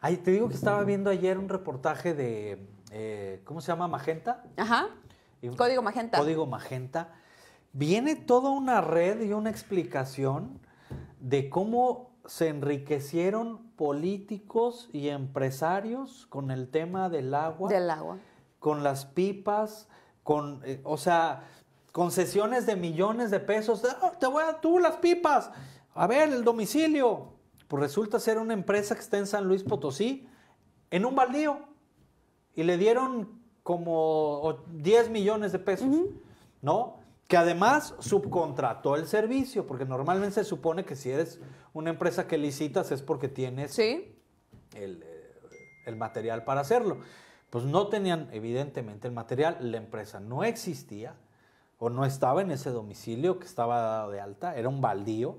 Ay, te digo que estaba viendo ayer un reportaje de, eh, ¿cómo se llama? Magenta. Ajá. Código Magenta. Código Magenta. Viene toda una red y una explicación de cómo se enriquecieron políticos y empresarios con el tema del agua. Del agua. Con las pipas, con, eh, o sea, concesiones de millones de pesos. Ah, te voy a tú las pipas. A ver, el domicilio. Pues resulta ser una empresa que está en San Luis Potosí, en un baldío, y le dieron como 10 millones de pesos, ¿no? Que además subcontrató el servicio, porque normalmente se supone que si eres una empresa que licitas es porque tienes el, eh, el material para hacerlo. Pues no tenían evidentemente el material, la empresa no existía o no estaba en ese domicilio que estaba dado de alta, era un baldío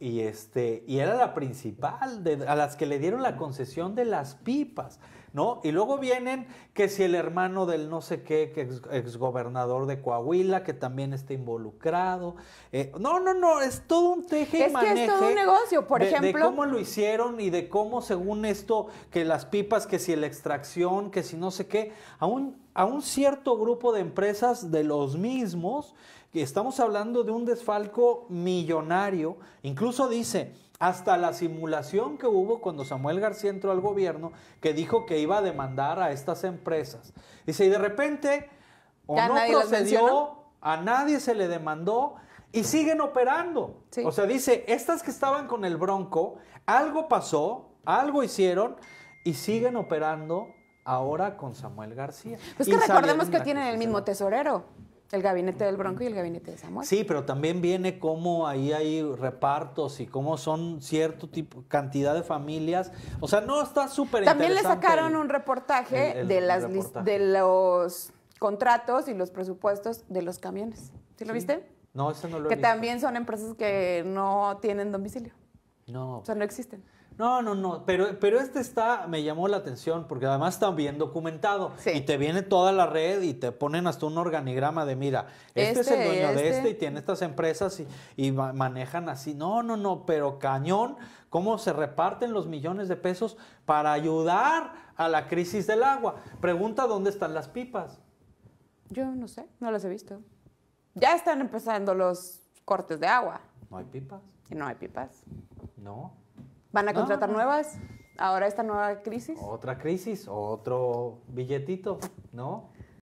y, este, y era la principal, a las que le dieron la concesión de las pipas, ¿no? Y luego vienen que si el hermano del no sé qué, que exgobernador de Coahuila, que también está involucrado. Eh, no, no, no, es todo un teje es Que es todo un negocio, por ejemplo. De cómo lo hicieron y de cómo, según esto, que las pipas, que si la extracción, que si no sé qué, aún a un cierto grupo de empresas de los mismos, que estamos hablando de un desfalco millonario, incluso dice, hasta la simulación que hubo cuando Samuel García entró al gobierno, que dijo que iba a demandar a estas empresas. Dice, y de repente, o no procedió, a nadie se le demandó y siguen operando. O sea, dice, estas que estaban con el bronco, algo pasó, algo hicieron y siguen operando ahora con Samuel García. Pues que recordemos que tienen el mismo tesorero. El gabinete del Bronco y el gabinete de Samuel. Sí, pero también viene cómo ahí hay repartos y cómo son cierto tipo, cantidad de familias. O sea, no está súper También le sacaron un reportaje de, las, de los contratos y los presupuestos de los camiones. ¿Sí lo viste? No, eso no lo he Que también son empresas que no tienen domicilio. No. O sea, no existen. No, no, no, pero, pero este está, me llamó la atención, porque además está bien documentado. Y te viene toda la red y te ponen hasta un organigrama de, mira, este, es el este, dueño de este. este y tiene estas empresas y, y, manejan así. No, no, no, pero cañón, cómo se reparten los millones de pesos para ayudar a la crisis del agua. Pregunta, ¿dónde están las pipas? Yo no sé, no las he visto. Ya están empezando los cortes de agua. No hay pipas. y No hay pipas. ¿Van a contratar nuevas? ¿Ahora esta nueva crisis? Otra crisis, otro billetito, ¿no?